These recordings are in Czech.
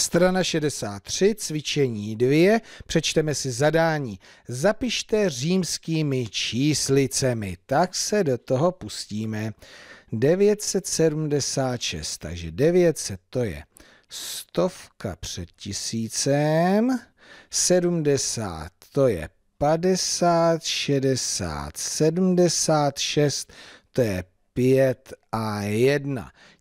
Strana 63, cvičení 2, přečteme si zadání. Zapište římskými číslicemi, tak se do toho pustíme. 976, takže 900 to je stovka před tisícem, 70 to je 50, 60, 76, to je 5 a 1.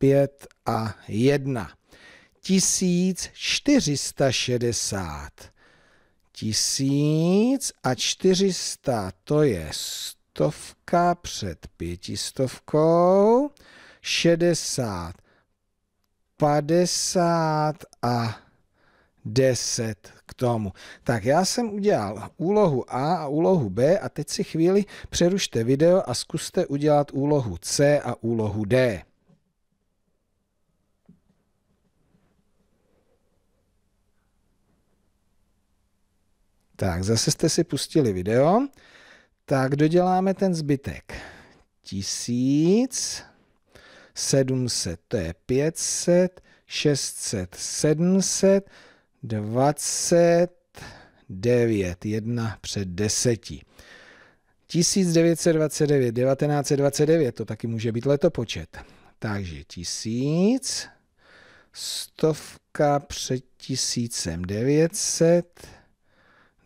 5 a 1. 1460. 1400, to je stovka před pětistovkou, 60, 50 a 10 k tomu. Tak já jsem udělal úlohu A a úlohu B a teď si chvíli přerušte video a zkuste udělat úlohu C a úlohu D. Tak, zase jste si pustili video. Tak doděláme ten zbytek. 1000, 700, to je 500, 600, 700, 29, 1 před 10. 1929, 1929, to taky může být letopočet. Takže 1000, stovka před 1900,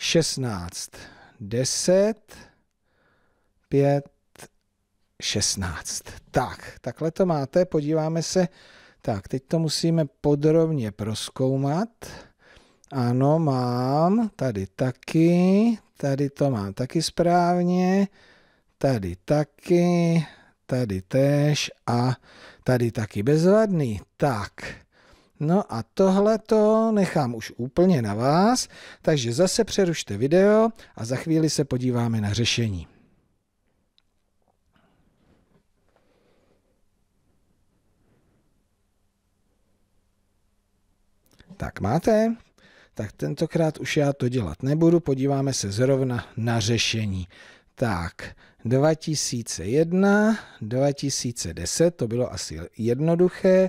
16, 10, 5, 16. Tak, takhle to máte, podíváme se. Tak, teď to musíme podrobně proskoumat. Ano, mám, tady taky, tady to mám taky správně, tady taky, tady tež a tady taky bezvadný. Tak, No a tohle to nechám už úplně na vás, takže zase přerušte video a za chvíli se podíváme na řešení. Tak máte? Tak tentokrát už já to dělat nebudu, podíváme se zrovna na řešení. Tak, 2001, 2010, to bylo asi jednoduché,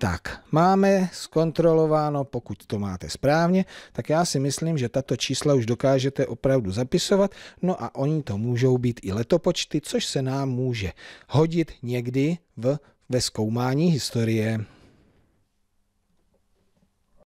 Tak, máme zkontrolováno, pokud to máte správně, tak já si myslím, že tato čísla už dokážete opravdu zapisovat, no a oni to můžou být i letopočty, což se nám může hodit někdy v, ve zkoumání historie.